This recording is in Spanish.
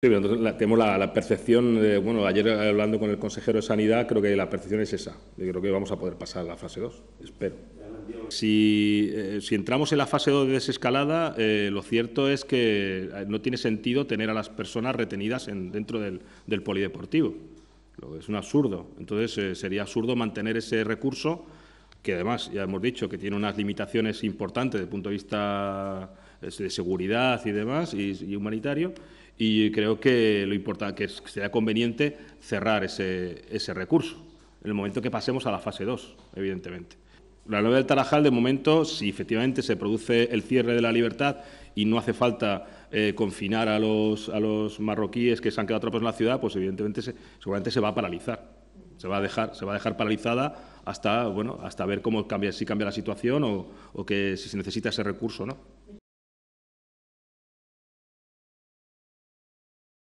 Sí, pero entonces la, tenemos la, percepción, bueno, ayer hablando con el consejero de Sanidad, creo que la percepción es esa. creo que vamos a poder pasar a la fase 2, espero. Si, eh, si entramos en la fase 2 de desescalada, eh, lo cierto es que eh, no tiene sentido tener a las personas retenidas en, dentro del, polideportivo. Es un absurdo. Entonces sería absurdo mantener ese recurso, que además, ya hemos dicho, que tiene unas limitaciones importantes desde el punto de vista de seguridad y demás, y, humanitario, y creo que lo importante que sea conveniente cerrar ese, recurso en el momento que pasemos a la fase 2, evidentemente. La nueva del Tarajal, de momento, si efectivamente se produce el cierre de la libertad y no hace falta eh, confinar a los, marroquíes que se han quedado atrapados en la ciudad, pues evidentemente seguramente se va a paralizar. Se va a dejar, se va a dejar paralizada hasta, bueno, hasta ver cómo cambia, si cambia la situación o, que si se necesita ese recurso no.